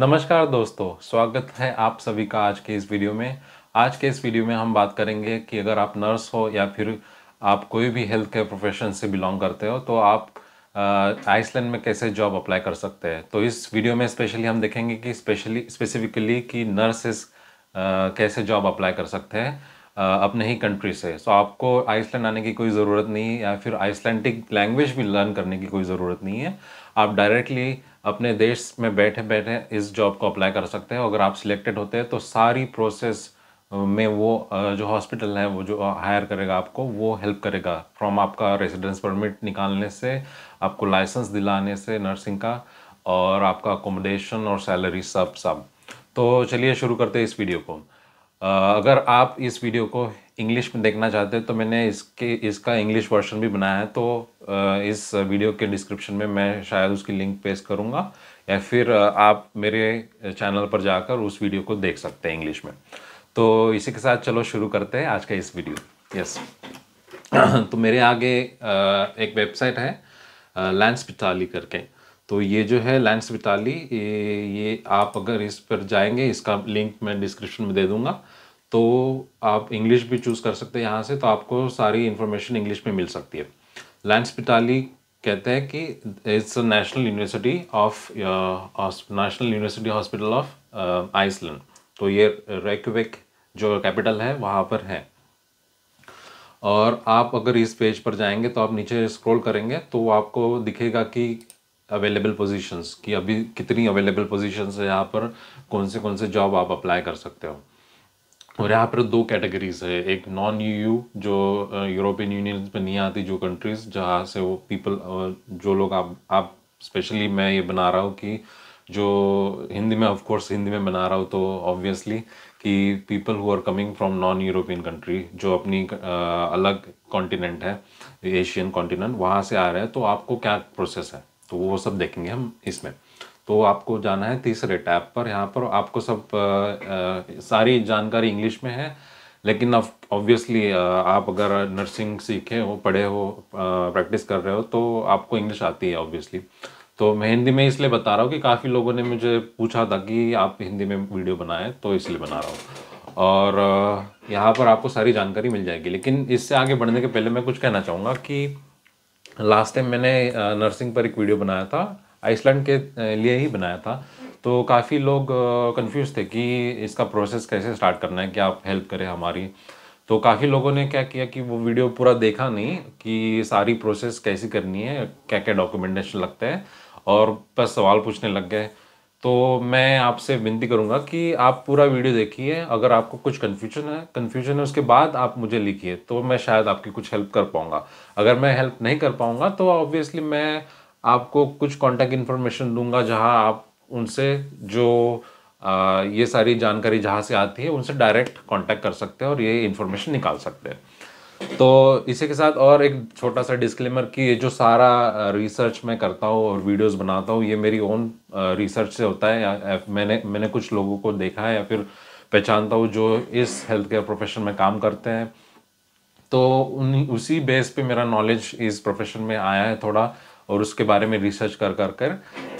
नमस्कार दोस्तों स्वागत है आप सभी का आज के इस वीडियो में आज के इस वीडियो में हम बात करेंगे कि अगर आप नर्स हो या फिर आप कोई भी हेल्थ केयर प्रोफेशन से बिलोंग करते हो तो आप आइसलैंड में कैसे जॉब अप्लाई कर सकते हैं तो इस वीडियो में स्पेशली हम देखेंगे कि स्पेशली स्पेसिफिकली कि नर्सेस कैसे जॉब अप्लाई कर सकते हैं अपने ही कंट्री से सो so, आपको आइसलैंड आने की कोई ज़रूरत नहीं है या फिर आइसलैंडिक लैंग्वेज भी लर्न करने की कोई ज़रूरत नहीं है आप डायरेक्टली अपने देश में बैठे बैठे इस जॉब को अप्लाई कर सकते हैं अगर आप सिलेक्टेड होते हैं तो सारी प्रोसेस में वो जो हॉस्पिटल है वो जो हायर करेगा आपको वो हेल्प करेगा फ्रॉम आपका रेजिडेंस परमिट निकालने से आपको लाइसेंस दिलाने से नर्सिंग का और आपका अकोमोडेशन और सैलरी सब सब तो चलिए शुरू करते हैं इस वीडियो को अगर आप इस वीडियो को इंग्लिश में देखना चाहते हो तो मैंने इसके इसका इंग्लिश वर्जन भी बनाया है तो इस वीडियो के डिस्क्रिप्शन में मैं शायद उसकी लिंक पेश करूँगा या फिर आप मेरे चैनल पर जाकर उस वीडियो को देख सकते हैं इंग्लिश में तो इसी के साथ चलो शुरू करते हैं आज का इस वीडियो यस तो मेरे आगे एक वेबसाइट है लैंड स्पिटाली करके तो ये जो है लैंड स्पिटाली ये, आप अगर इस पर जाएंगे इसका लिंक मैं डिस्क्रिप्शन में दे दूँगा तो आप इंग्लिश भी चूज़ कर सकते हैं यहाँ से तो आपको सारी इन्फॉर्मेशन इंग्लिश में मिल सकती है लैंड पिटाली कहते हैं कि it's a national university of national university hospital of Iceland तो ये रेकविक जो कैपिटल है वहाँ पर है और आप अगर इस पेज पर जाएंगे तो आप नीचे स्क्रॉल करेंगे तो आपको दिखेगा कि अवेलेबल पोजीशंस कि अभी कितनी अवेलेबल पोजीशंस है यहाँ पर कौन से कौन से जॉब आप अप्लाई कर सकते हो और यहाँ पर दो कैटेगरीज है एक नॉन यूयू जो यूरोपियन यूनियन में नहीं आती जो कंट्रीज जहाँ से वो पीपल जो लोग आप आप स्पेशली मैं ये बना रहा हूँ कि जो हिंदी में ऑफकोर्स हिंदी में बना रहा हूँ तो ऑब्वियसली कि people who are coming from non European country जो अपनी आ, अलग कॉन्टिनेंट है एशियन कॉन्टिनेंट वहाँ से आ रहे हैं तो आपको क्या प्रोसेस है तो वो सब देखेंगे हम इसमें तो आपको जाना है तीसरे टैब पर यहाँ पर आपको सब आ, आ, सारी जानकारी इंग्लिश में है लेकिन ऑब्वियसली आप अगर नर्सिंग सीखे हो पढ़े हो प्रैक्टिस कर रहे हो तो आपको इंग्लिश आती है ऑब्वियसली तो मैं हिंदी में इसलिए बता रहा हूँ कि काफ़ी लोगों ने मुझे पूछा था कि आप हिंदी में वीडियो बनाएं तो इसलिए बना रहा हूँ और यहाँ पर आपको सारी जानकारी मिल जाएगी लेकिन इससे आगे बढ़ने के पहले मैं कुछ कहना चाहूँगा कि लास्ट टाइम मैंने नर्सिंग पर एक वीडियो बनाया था आइसलैंड के लिए ही बनाया था तो काफ़ी लोग कंफ्यूज थे कि इसका प्रोसेस कैसे स्टार्ट करना है कि आप हेल्प करें हमारी तो काफ़ी लोगों ने क्या किया कि वो वीडियो पूरा देखा नहीं कि सारी प्रोसेस कैसी करनी है क्या क्या डॉक्यूमेंटेशन लगते हैं और बस सवाल पूछने लग गए तो मैं आपसे विनती करूँगा कि आप पूरा वीडियो देखिए अगर आपको कुछ कन्फ्यूजन है कन्फ्यूजन है उसके बाद आप मुझे लिखिए तो मैं शायद आपकी कुछ हेल्प कर पाऊँगा अगर मैं हेल्प नहीं कर पाऊँगा तो ऑब्वियसली मैं आपको कुछ कॉन्टैक्ट इन्फॉर्मेशन दूंगा जहां आप उनसे जो आ, ये सारी जानकारी जहाँ से आती है उनसे डायरेक्ट कॉन्टैक्ट कर सकते हैं और ये इन्फॉर्मेशन निकाल सकते हैं तो इसी के साथ और एक छोटा सा डिस्क्लेमर कि ये जो सारा रिसर्च मैं करता हूँ और वीडियोस बनाता हूँ ये मेरी ओन रिसर्च से होता है या मैंने मैंने कुछ लोगों को देखा है या फिर पहचानता हूँ जो इस हेल्थ केयर प्रोफेशन में काम करते हैं तो उन उसी बेस पे मेरा नॉलेज इस प्रोफेशन में आया है थोड़ा और उसके बारे में रिसर्च कर कर कर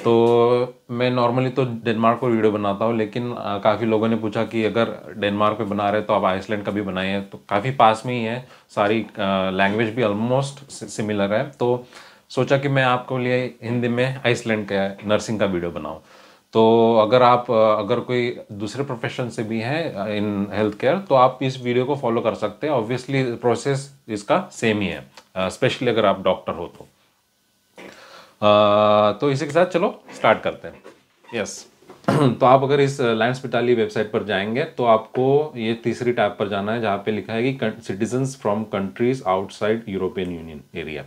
तो मैं नॉर्मली तो डेनमार्क पर वीडियो बनाता हूँ लेकिन काफ़ी लोगों ने पूछा कि अगर डेनमार्क पे बना रहे तो आप आइसलैंड का भी बनाए तो काफ़ी पास में ही है सारी लैंग्वेज भी ऑलमोस्ट सिमिलर है तो सोचा कि मैं आपको लिए हिंदी में आइसलैंड का नर्सिंग का वीडियो बनाऊँ तो अगर आप अगर कोई दूसरे प्रोफेशन से भी हैं इन हेल्थ केयर तो आप इस वीडियो को फॉलो कर सकते हैं ऑब्वियसली प्रोसेस इसका सेम ही है स्पेशली अगर आप डॉक्टर हो तो तो इसी के साथ चलो स्टार्ट करते हैं यस तो आप अगर इस लाइन्स पिटाली वेबसाइट पर जाएंगे तो आपको ये तीसरी टैब पर जाना है जहाँ पे लिखा है कि citizens from countries outside European Union area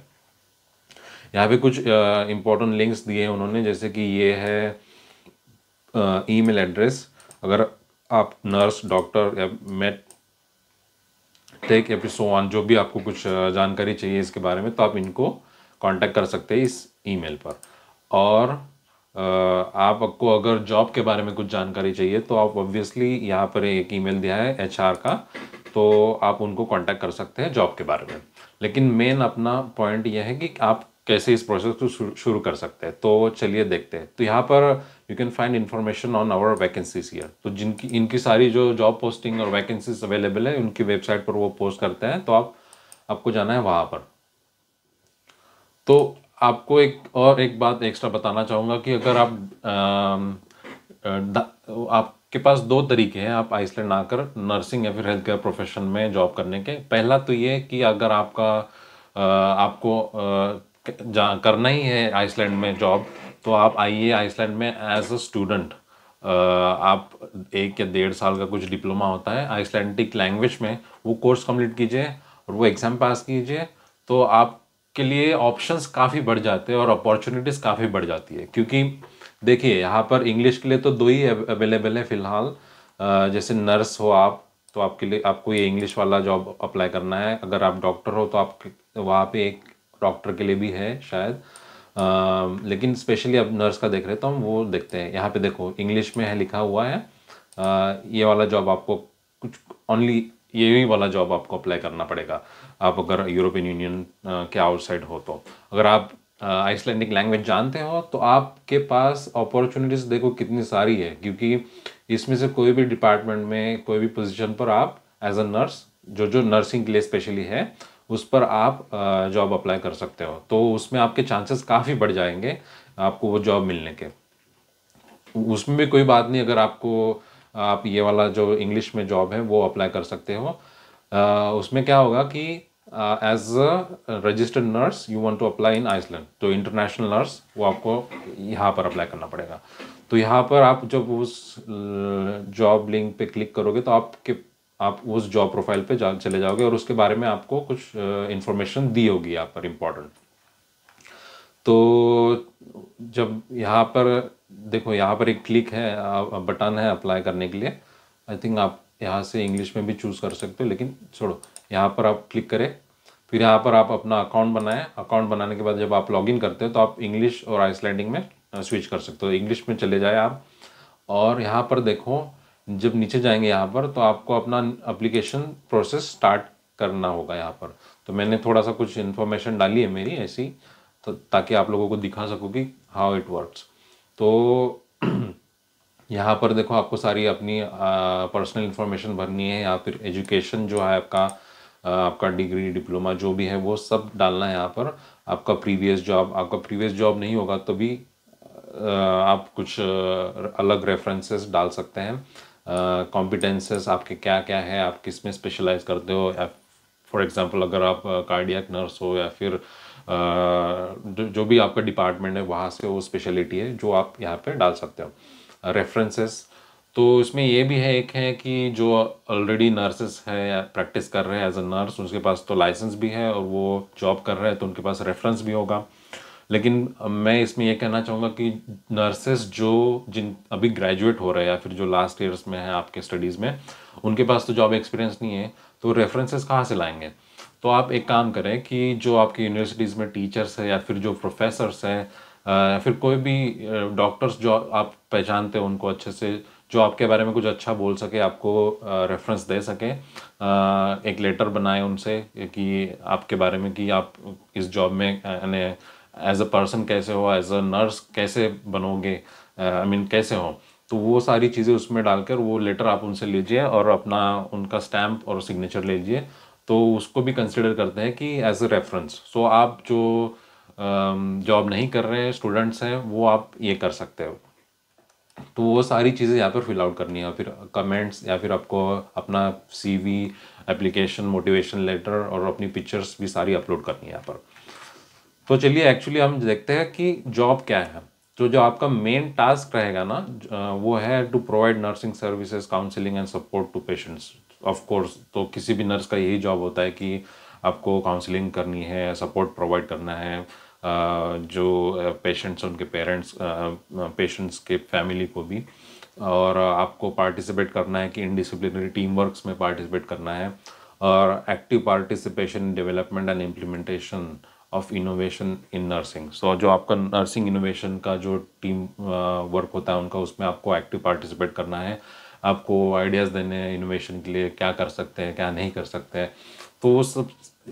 यहाँ पे कुछ इंपॉर्टेंट uh, लिंक्स दिए हैं उन्होंने जैसे कि ये है ईमेल uh, एड्रेस अगर आप नर्स डॉक्टर या मेट टेक एपिसोन जो भी आपको कुछ uh, जानकारी चाहिए इसके बारे में तो आप इनको कांटेक्ट कर सकते हैं इस ईमेल पर और आपको अगर जॉब के बारे में कुछ जानकारी चाहिए तो आप ऑब्वियसली यहाँ पर एक ईमेल दिया है एच का तो आप उनको कांटेक्ट कर सकते हैं जॉब के बारे में लेकिन मेन अपना पॉइंट यह है कि आप कैसे इस प्रोसेस को शुरू कर सकते हैं तो चलिए देखते हैं तो यहाँ पर you can find information on our vacancies here तो जिनकी इनकी सारी जो जॉब पोस्टिंग और वैकेंसीज अवेलेबल है उनकी वेबसाइट पर वो पोस्ट करते हैं तो आप आपको जाना है वहाँ पर तो आपको एक और एक बात एक्स्ट्रा बताना चाहूँगा कि अगर आप आपके पास दो तरीके हैं आप आइसलैंड आकर नर्सिंग या फिर हेल्थ केयर प्रोफेशन में जॉब करने के पहला तो ये कि अगर आपका आपको आ, करना ही है आइसलैंड में जॉब तो आप आइए आइसलैंड में एज अ स्टूडेंट आप एक या डेढ़ साल का कुछ डिप्लोमा होता है आइसलैंडिक लैंग्वेज में वो कोर्स कंप्लीट कीजिए और वो एग्ज़ाम पास कीजिए तो आप के लिए ऑप्शंस काफ़ी बढ़ जाते हैं और अपॉर्चुनिटीज़ काफ़ी बढ़ जाती है क्योंकि देखिए यहाँ पर इंग्लिश के लिए तो दो ही अवेलेबल है फ़िलहाल जैसे नर्स हो आप तो आपके लिए आपको ये इंग्लिश वाला जॉब अप्लाई करना है अगर आप डॉक्टर हो तो आप वहाँ पे एक डॉक्टर के लिए भी है शायद आ, लेकिन स्पेशली अब नर्स का देख रहे तो हम वो देखते हैं यहाँ पे देखो इंग्लिश में है लिखा हुआ है आ, ये वाला जॉब आपको कुछ ओनली यही वाला जॉब आपको अप्लाई करना पड़ेगा आप अगर यूरोपियन यूनियन के आउटसाइड हो तो अगर आप आइसलैंडिक लैंग्वेज जानते हो तो आपके पास अपॉर्चुनिटीज़ देखो कितनी सारी है क्योंकि इसमें से कोई भी डिपार्टमेंट में कोई भी पोजीशन पर आप एज अ नर्स जो जो नर्सिंग के लिए स्पेशली है उस पर आप जॉब अप्लाई कर सकते हो तो उसमें आपके चांसेस काफ़ी बढ़ जाएंगे आपको वो जॉब मिलने के उसमें भी कोई बात नहीं अगर आपको आप ये वाला जो इंग्लिश में जॉब है वो अप्लाई कर सकते हो uh, उसमें क्या होगा कि as a registered nurse you want to apply in Iceland तो इंटरनेशनल नर्स वो आपको यहाँ पर अप्लाई करना पड़ेगा तो यहाँ पर आप जब उस जॉब लिंक पे क्लिक करोगे तो आपके आप उस जॉब प्रोफाइल पे जा चले जाओगे और उसके बारे में आपको कुछ इन्फॉर्मेशन uh, दी होगी यहाँ पर इम्पोर्टेंट तो जब यहाँ पर देखो यहाँ पर एक क्लिक है बटन है अप्लाई करने के लिए आई थिंक आप यहाँ से इंग्लिश में भी चूज़ कर सकते हो लेकिन छोड़ो यहाँ पर आप क्लिक करें फिर यहाँ पर आप अपना अकाउंट बनाएं अकाउंट बनाने के बाद जब आप लॉगिन करते हो तो आप इंग्लिश और आइसलैंडिंग में स्विच कर सकते हो इंग्लिश में चले जाए आप और यहाँ पर देखो जब नीचे जाएंगे यहाँ पर तो आपको अपना अप्लीकेशन प्रोसेस स्टार्ट करना होगा यहाँ पर तो मैंने थोड़ा सा कुछ इन्फॉर्मेशन डाली है मेरी ऐसी तो ताकि आप लोगों को दिखा सकूँ कि हाउ इट वर्क्स तो यहाँ पर देखो आपको सारी अपनी पर्सनल इन्फॉर्मेशन भरनी है या फिर एजुकेशन जो है आपका आपका डिग्री डिप्लोमा जो भी है वो सब डालना है यहाँ पर आपका प्रीवियस जॉब आपका प्रीवियस जॉब नहीं होगा तो भी आप कुछ अलग रेफरेंसेस डाल सकते हैं कॉम्पिटेंसेस आपके क्या क्या है आप किस में स्पेशलाइज करते हो या फॉर एग्ज़ाम्पल अगर आप कार्डियक नर्स हो या फिर uh, जो भी आपका डिपार्टमेंट है वहाँ से वो स्पेशलिटी है जो आप यहाँ पे डाल सकते हो रेफरेंसेस तो इसमें ये भी है एक है कि जो ऑलरेडी नर्सेस है या प्रैक्टिस कर रहे हैं एज अ नर्स उनके पास तो लाइसेंस भी है और वो जॉब कर रहे हैं तो उनके पास रेफरेंस भी होगा लेकिन मैं इसमें यह कहना चाहूँगा कि नर्सेस जो जिन अभी ग्रेजुएट हो रहे हैं या फिर जो लास्ट ईयर्स में है आपके स्टडीज़ में उनके पास तो जॉब एक्सपीरियंस नहीं है तो रेफरेंसेस कहाँ से लाएंगे तो आप एक काम करें कि जो आपकी यूनिवर्सिटीज़ में टीचर्स हैं या फिर जो प्रोफेसर्स हैं या फिर कोई भी डॉक्टर्स जो आप पहचानते हैं उनको अच्छे से जो आपके बारे में कुछ अच्छा बोल सके आपको रेफरेंस दे सके एक लेटर बनाए उनसे कि आपके बारे में कि आप इस जॉब में यानी एज अ पर्सन कैसे हो एज अ नर्स कैसे बनोगे आई मीन कैसे हो तो वो सारी चीज़ें उसमें डालकर वो लेटर आप उनसे लीजिए और अपना उनका स्टैम्प और सिग्नेचर ले लीजिए तो उसको भी कंसिडर करते हैं कि एज अ रेफरेंस सो आप जो जॉब um, नहीं कर रहे हैं स्टूडेंट्स हैं वो आप ये कर सकते हो तो वो सारी चीज़ें यहाँ पर फिल आउट करनी है फिर कमेंट्स या फिर आपको अपना सीवी एप्लीकेशन मोटिवेशन लेटर और अपनी पिक्चर्स भी सारी अपलोड करनी है यहाँ पर तो चलिए एक्चुअली हम देखते हैं कि जॉब क्या है तो जो आपका मेन टास्क रहेगा ना वो है to provide nursing services counselling and support to patients of course तो किसी भी नर्स का यही जॉब होता है कि आपको काउंसलिंग करनी है सपोर्ट प्रोवाइड करना है जो पेशेंट्स उनके पेरेंट्स पेशेंट्स के फैमिली को भी और आपको पार्टिसिपेट करना है कि इनडिसिप्लिनरी टीम वर्क्स में पार्टिसिपेट करना है और active participation development and implementation of innovation in nursing so जो आपका नर्सिंग इनोवेशन का जो टीम वर्क होता है उनका उसमें आपको एक्टिव पार्टिसिपेट करना है आपको आइडियाज़ देने हैं इनोवेशन के लिए क्या कर सकते हैं क्या नहीं कर सकते हैं तो वो सब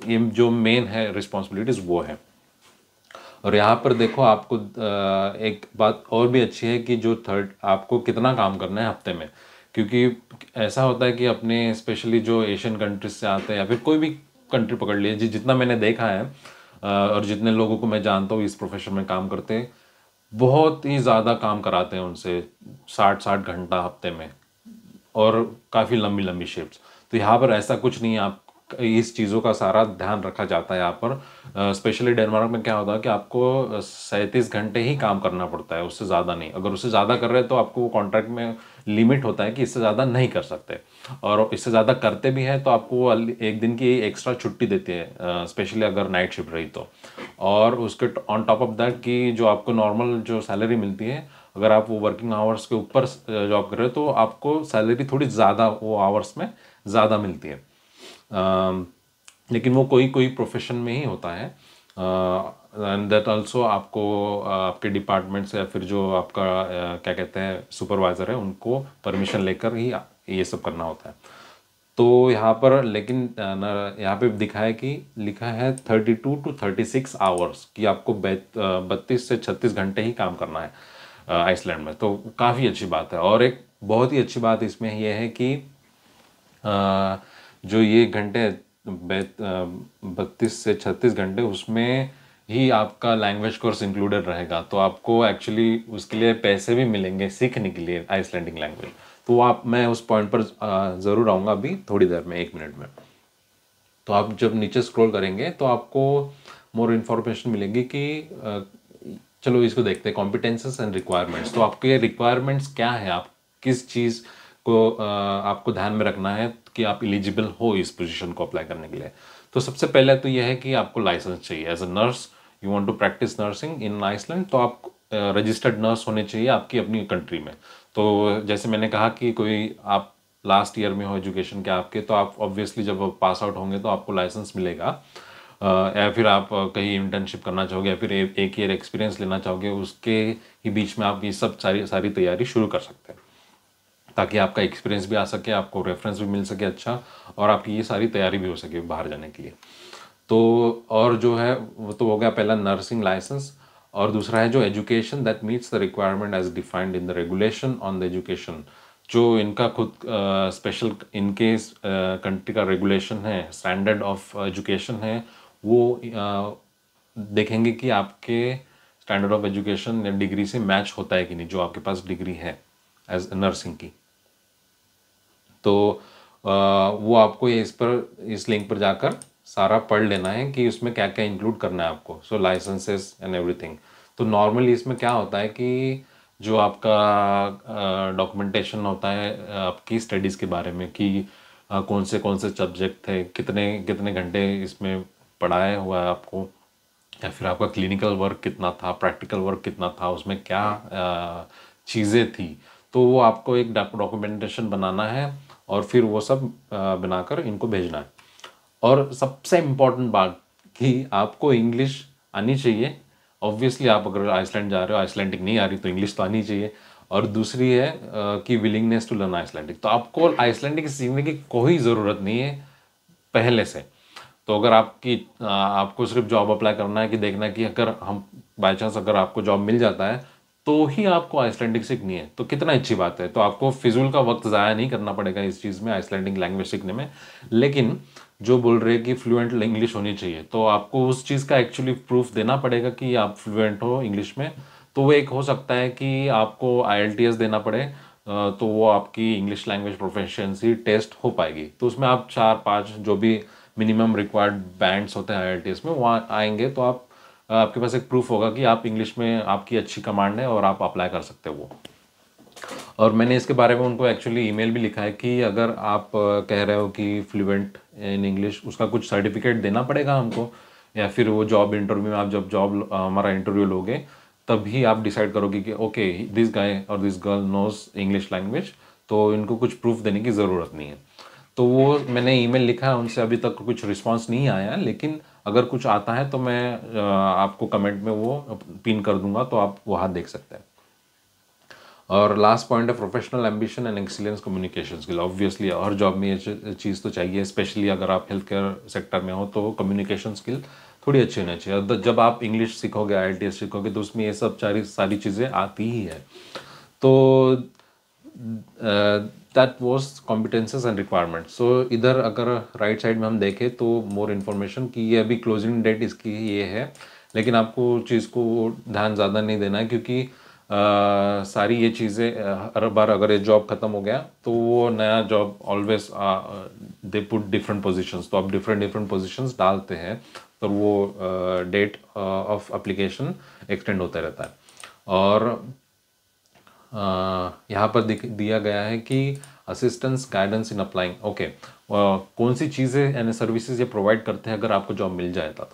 ये जो मेन है रिस्पॉन्सिबिलिटीज़ वो है और यहाँ पर देखो आपको एक बात और भी अच्छी है कि जो थर्ड आपको कितना काम करना है हफ्ते में क्योंकि ऐसा होता है कि अपने स्पेशली जो एशियन कंट्रीज से आते हैं या फिर कोई भी कंट्री पकड़ लिए जी जितना मैंने देखा है और जितने लोगों को मैं जानता हूँ इस प्रोफेशन में काम करते हैं बहुत ही ज़्यादा काम कराते हैं उनसे साठ साठ घंटा हफ्ते में और काफ़ी लंबी लंबी शिफ्ट तो यहाँ पर ऐसा कुछ नहीं है आप इस चीज़ों का सारा ध्यान रखा जाता है यहाँ पर स्पेशली डेनमार्क में क्या होता है कि आपको सैंतीस घंटे ही काम करना पड़ता है उससे ज़्यादा नहीं अगर उससे ज़्यादा कर रहे हैं तो आपको वो कॉन्ट्रैक्ट में लिमिट होता है कि इससे ज़्यादा नहीं कर सकते और इससे ज़्यादा करते भी हैं तो आपको एक दिन की एक्स्ट्रा छुट्टी देती है स्पेशली अगर नाइट शिफ्ट रही तो और उसके ऑन टॉप ऑफ दैट कि जो आपको नॉर्मल जो सैलरी मिलती है अगर आप वो वर्किंग आवर्स के ऊपर जॉब कर रहे हो तो आपको सैलरी थोड़ी ज़्यादा वो आवर्स में ज़्यादा मिलती है आ, लेकिन वो कोई कोई प्रोफेशन में ही होता है एंड दैट ऑल्सो आपको आपके डिपार्टमेंट से या फिर जो आपका क्या कहते हैं सुपरवाइज़र है उनको परमिशन लेकर ही ये सब करना होता है तो यहाँ पर लेकिन यहाँ पे दिखा है कि लिखा है thirty two two thirty six hours कि आपको बत्तीस से छत्तीस घंटे ही काम करना है आइसलैंड में तो काफ़ी अच्छी बात है और एक बहुत ही अच्छी बात इसमें यह है कि जो ये घंटे बत्तीस से छत्तीस घंटे उसमें ही आपका लैंग्वेज कोर्स इंक्लूडेड रहेगा तो आपको एक्चुअली उसके लिए पैसे भी मिलेंगे सीखने के लिए आइसलैंडिंग लैंग्वेज तो आप मैं उस पॉइंट पर ज़रूर आऊँगा अभी थोड़ी देर में एक मिनट में तो आप जब नीचे स्क्रॉल करेंगे तो आपको मोर इन्फॉर्मेशन मिलेगी कि चलो इसको देखते हैं कॉम्पिटेंसेस एंड रिक्वायरमेंट्स तो आपके रिक्वायरमेंट्स क्या है आप किस चीज़ को आपको ध्यान में रखना है कि आप एलिजिबल हो इस पोजीशन को अप्लाई करने के लिए तो सबसे पहले तो यह है कि आपको लाइसेंस चाहिए as a nurse you want to practise nursing in Iceland तो आप रजिस्टर्ड नर्स होने चाहिए आपकी अपनी कंट्री में तो जैसे मैंने कहा कि कोई आप लास्ट ईयर में हो एजुकेशन के आपके तो आप ऑब्वियसली जब पास आउट होंगे तो आपको लाइसेंस मिलेगा या फिर आप कहीं इंटर्नशिप करना चाहोगे या फिर एक ईयर एक्सपीरियंस लेना चाहोगे उसके ही बीच में आप ये सब सारी सारी तैयारी शुरू कर सकते हैं ताकि आपका एक्सपीरियंस भी आ सके आपको रेफरेंस भी मिल सके अच्छा और आपकी ये सारी तैयारी भी हो सके बाहर जाने के लिए तो और जो है वो तो हो गया पहला नर्सिंग लाइसेंस और दूसरा है जो education that meets the requirement as defined in the regulation on the education जो इनका खुद स्पेशल इनके कंट्री का रेगुलेशन है स्टैंडर्ड ऑफ एजुकेशन है वो देखेंगे कि आपके स्टैंडर्ड ऑफ एजुकेशन या डिग्री से मैच होता है कि नहीं जो आपके पास डिग्री है एज नर्सिंग की तो वो आपको इस पर इस लिंक पर जाकर सारा पढ़ लेना है कि उसमें क्या क्या इंक्लूड करना है आपको सो लाइसेंसेस एंड एवरीथिंग तो नॉर्मली इसमें क्या होता है कि जो आपका डॉक्यूमेंटेशन होता है आपकी स्टडीज़ के बारे में कि कौन से कौन से सब्जेक्ट थे कितने कितने घंटे इसमें पढ़ाया हुआ है आपको या फिर आपका क्लिनिकल वर्क कितना था प्रैक्टिकल वर्क कितना था उसमें क्या चीज़ें थी तो वो आपको एक डॉक्यूमेंटेशन बनाना है और फिर वो सब बनाकर इनको भेजना है और सबसे इम्पॉर्टेंट बात कि आपको इंग्लिश आनी चाहिए ऑब्वियसली आप अगर आइसलैंड जा रहे हो आइसलैंडिक नहीं आ रही तो इंग्लिश तो आनी चाहिए और दूसरी है कि विलिंगनेस टू लर्न आइसलैंडिक तो आपको आइसलैंडिक सीखने की कोई ज़रूरत नहीं है पहले से तो अगर आपकी आपको सिर्फ जॉब अप्लाई करना है कि देखना है कि अगर हम बाई चांस अगर आपको जॉब मिल जाता है तो ही आपको आइसलैंडिक सीखनी है तो कितना अच्छी बात है तो आपको फिजूल का वक्त ज़ाया नहीं करना पड़ेगा इस चीज़ में आइसलैंडिक लैंग्वेज सीखने में लेकिन जो बोल रहे हैं कि फ्लुएंट इंग्लिश होनी चाहिए तो आपको उस चीज़ का एक्चुअली प्रूफ देना पड़ेगा कि आप फ्लुएंट हो इंग्लिश में तो वो एक हो सकता है कि आपको आई देना पड़े तो वो आपकी इंग्लिश लैंग्वेज प्रोफेशनसी टेस्ट हो पाएगी तो उसमें आप चार पाँच जो भी मिनिमम रिक्वायर्ड बैंड्स होते हैं आई में वहाँ आएंगे तो आप आपके पास एक प्रूफ होगा कि आप इंग्लिश में आपकी अच्छी कमांड है और आप अप्लाई कर सकते हो वो और मैंने इसके बारे में उनको एक्चुअली ईमेल भी लिखा है कि अगर आप कह रहे हो कि फ्लुएंट इन इंग्लिश उसका कुछ सर्टिफिकेट देना पड़ेगा हमको या फिर वो जॉब इंटरव्यू में आप जब जॉब हमारा इंटरव्यू लोगे तभी आप डिसाइड करोगे कि ओके दिस गाय और this girl knows English language तो इनको कुछ प्रूफ देने की ज़रूरत नहीं है तो वो मैंने ईमेल लिखा है उनसे अभी तक कुछ रिस्पांस नहीं आया है लेकिन अगर कुछ आता है तो मैं आपको कमेंट में वो पिन कर दूंगा तो आप वहाँ देख सकते हैं और लास्ट पॉइंट है professional ambition and excellence communication skill obviously हर जॉब में ये चीज़ तो चाहिए स्पेशली अगर आप हेल्थ केयर सेक्टर में हो तो कम्युनिकेशन स्किल थोड़ी अच्छी होनी चाहिए जब आप इंग्लिश सीखोगे आई सीखोगे तो उसमें ये सब सारी सारी चीज़ें आती ही है तो that was competencies and requirement so इधर अगर राइट right साइड में हम देखें तो मोर इन्फॉर्मेशन कि ये अभी क्लोजिंग डेट इसकी ये है लेकिन आपको चीज़ को ध्यान ज़्यादा नहीं देना है क्योंकि आ, सारी ये चीज़ें हर बार अगर ये जॉब ख़त्म हो गया तो वो नया job always they put different positions तो आप डिफरेंट डिफरेंट पोजिशंस डालते हैं तो वो डेट ऑफ एप्लीकेशन एक्सटेंड होता रहता है और यहाँ पर दिया गया है कि assistance guidance in applying okay कौन सी चीज़ें यानी सर्विसेज ये प्रोवाइड करते हैं अगर आपको जॉब मिल जाए तो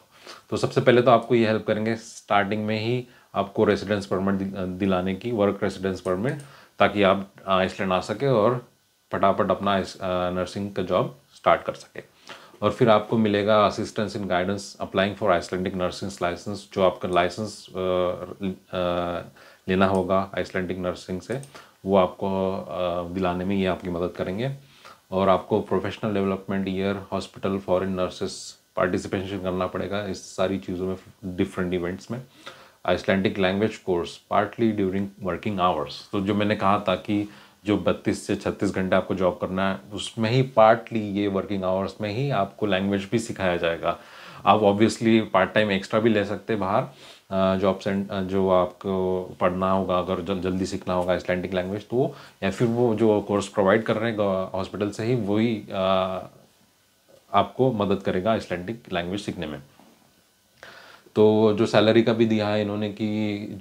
तो सबसे पहले तो आपको ये हेल्प करेंगे स्टार्टिंग में ही आपको रेसिडेंस परमिट दिलाने की वर्क रेसिडेंस परमिट ताकि आप आइसलैंड आ सके और फटाफट अपना नर्सिंग का जॉब स्टार्ट कर सके और फिर आपको मिलेगा assistance in guidance applying for Icelandic nursing licence जो आपका लाइसेंस लेना होगा आइसलैंडिक नर्सिंग से वो आपको दिलाने में ये आपकी मदद करेंगे और आपको professional development year hospital foreign nurses participation करना पड़ेगा इस सारी चीज़ों में डिफरेंट इवेंट्स में Icelandic language course partly during working hours तो जो मैंने कहा था कि जो 32 से 36 घंटे आपको जॉब करना है उसमें ही पार्टली ये वर्किंग आवर्स में ही आपको लैंग्वेज भी सिखाया जाएगा आप ऑब्वियसली पार्ट टाइम एक्स्ट्रा भी ले सकते हैं बाहर जॉब सेंट जो आपको पढ़ना होगा अगर जल्दी सीखना होगा आइसलैंडिक लैंग्वेज तो या फिर वो जो कोर्स प्रोवाइड कर रहे हैं हॉस्पिटल से ही वही आपको मदद करेगा आइसलैंडिक लैंग्वेज सीखने में तो जो सैलरी का भी दिया है इन्होंने कि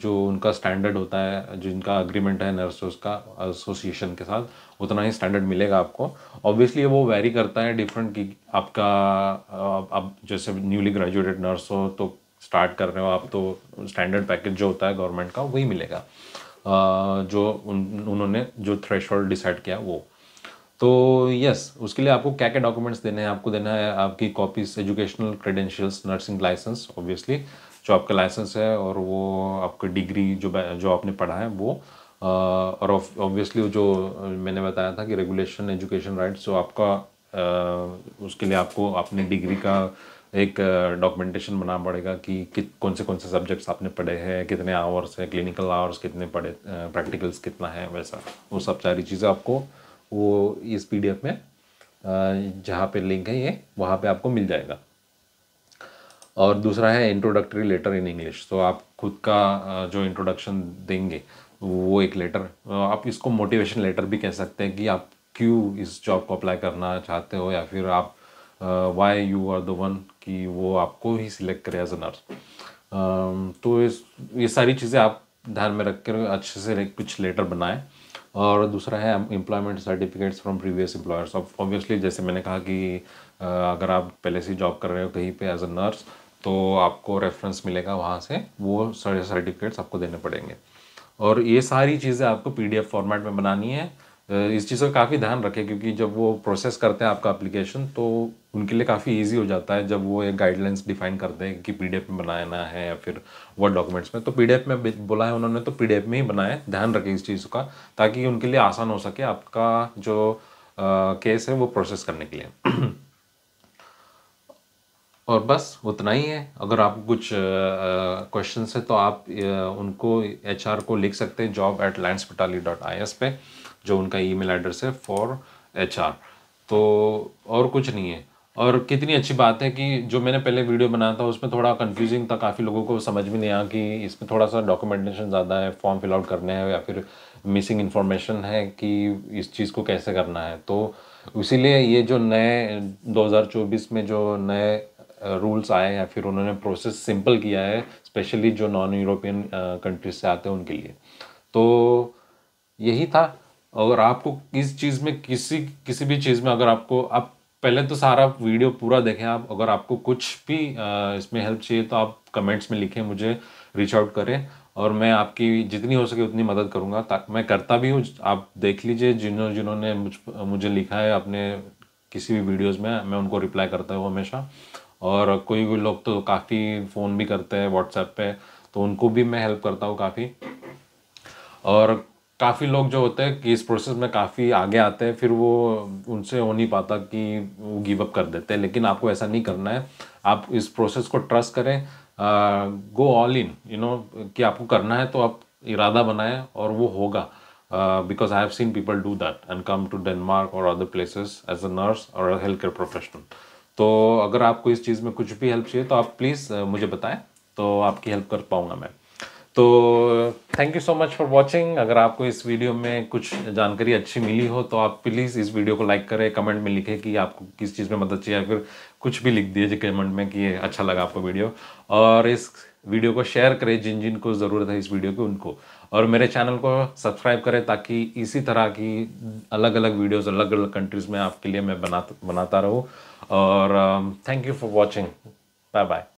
जो उनका स्टैंडर्ड होता है जिनका अग्रीमेंट है नर्सोज का एसोसिएशन के साथ उतना ही स्टैंडर्ड मिलेगा आपको ऑब्वियसली वो वेरी करता है डिफरेंट कि आपका आप जैसे न्यूली ग्रेजुएटेड नर्स हो तो स्टार्ट कर रहे हो आप तो स्टैंडर्ड पैकेज जो होता है गवर्नमेंट का वही मिलेगा जो उन, उन्होंने जो थ्रेश डिसाइड किया वो तो यस उसके लिए आपको क्या क्या डॉक्यूमेंट्स देने हैं आपको देना है आपकी copies educational credentials nursing licence obviously जो आपका लाइसेंस है और वो आपकी डिग्री जो जो आपने पढ़ा है वो और ऑब्वियसली जो मैंने बताया था कि रेगुलेशन एजुकेशन राइट्स सो आपका उसके लिए आपको अपनी डिग्री का एक डॉक्यूमेंटेशन बनाना पड़ेगा कि, कि कौन से कौन से सब्जेक्ट्स आपने पढ़े हैं कितने आवर्स हैं क्लिनिकल आवर्स कितने पढ़े प्रैक्टिकल्स कितना है वैसा वो सब सारी चीज़ें आपको वो इस पी में जहाँ पे लिंक है ये वहाँ पे आपको मिल जाएगा और दूसरा है इंट्रोडक्टरी लेटर इन इंग्लिश तो आप खुद का जो इंट्रोडक्शन देंगे वो एक लेटर आप इसको मोटिवेशन लेटर भी कह सकते हैं कि आप क्यों इस जॉब को अप्लाई करना चाहते हो या फिर आप why you are the one कि वो आपको ही सिलेक्ट करे एज अ नर्स तो इस ये सारी चीज़ें आप ध्यान में रख कर अच्छे से कुछ लेटर बनाएं और दूसरा है employment certificates from previous employers obviously जैसे मैंने कहा कि अगर आप पहले से जॉब कर रहे हो कहीं पे एज अ नर्स तो आपको रेफरेंस मिलेगा वहाँ से वो सारे सर्टिफिकेट्स आपको देने पड़ेंगे और ये सारी चीज़ें आपको पी फॉर्मेट में बनानी है इस चीज़ का काफ़ी ध्यान रखें क्योंकि जब वो प्रोसेस करते हैं आपका एप्लीकेशन तो उनके लिए काफ़ी इजी हो जाता है जब वो एक गाइडलाइंस डिफाइन करते हैं कि पी में बनाना है या फिर वर्ड डॉक्यूमेंट्स में तो पी में बोला है उन्होंने तो पी में ही बनाए ध्यान रखें इस चीज़ का ताकि उनके लिए आसान हो सके आपका जो केस है वो प्रोसेस करने के लिए और बस उतना ही है अगर आप कुछ क्वेश्चन है तो आप उनको एच को लिख सकते हैं job at land dot I S पे जो उनका ईमेल एड्रेस है फॉर एच तो और कुछ नहीं है और कितनी अच्छी बात है कि जो मैंने पहले वीडियो बनाया था उसमें थोड़ा कंफ्यूजिंग था काफ़ी लोगों को समझ में नहीं आया कि इसमें थोड़ा सा डॉक्यूमेंटेशन ज़्यादा है फॉर्म फिल आउट करने हैं या फिर मिसिंग इन्फॉर्मेशन है कि इस चीज़ को कैसे करना है तो इसीलिए ये जो नए 2024 में जो नए रूल्स आए या फिर उन्होंने प्रोसेस सिंपल किया है स्पेशली जो नॉन यूरोपियन कंट्रीज से आते हैं उनके लिए तो यही था और आपको इस चीज़ में किसी किसी भी चीज़ में अगर आपको आप पहले तो सारा वीडियो पूरा देखें आप अगर आपको कुछ भी इसमें हेल्प चाहिए तो आप कमेंट्स में लिखें मुझे रीच आउट करें और मैं आपकी जितनी हो सके उतनी मदद करूँगा मैं करता भी हूँ आप देख लीजिए जिन्हों जिन्होंने मुझ मुझे लिखा है अपने किसी भी वीडियोज़ में मैं उनको रिप्लाई करता हूँ हमेशा और कोई कोई लोग तो काफ़ी फ़ोन भी करते हैं व्हाट्सएप पे तो उनको भी मैं हेल्प करता हूँ काफ़ी और काफ़ी लोग जो होते हैं कि इस प्रोसेस में काफ़ी आगे आते हैं फिर वो उनसे हो नहीं पाता कि वो गिव अप कर देते हैं लेकिन आपको ऐसा नहीं करना है आप इस प्रोसेस को ट्रस्ट करें go all in you know कि आपको करना है तो आप इरादा बनाएं और वो होगा because I have seen people do that and come to Denmark और other places as a nurse और हेल्थ केयर प्रोफेशनल तो अगर आपको इस चीज़ में कुछ भी हेल्प चाहिए तो आप प्लीज़ मुझे बताएं तो आपकी हेल्प कर पाऊँगा मैं तो thank you so much for watching अगर आपको इस वीडियो में कुछ जानकारी अच्छी मिली हो तो आप प्लीज़ इस वीडियो को लाइक करें कमेंट में लिखें कि आपको किस चीज़ में मदद चाहिए या फिर कुछ भी लिख दीजिए कमेंट में कि ये अच्छा लगा आपको वीडियो और इस वीडियो को शेयर करें जिन जिन को ज़रूरत है इस वीडियो की उनको और मेरे चैनल को सब्सक्राइब करें ताकि इसी तरह की अलग अलग वीडियोस अलग अलग कंट्रीज़ में आपके लिए मैं बना बनाता रहूँ और thank you for watching bye bye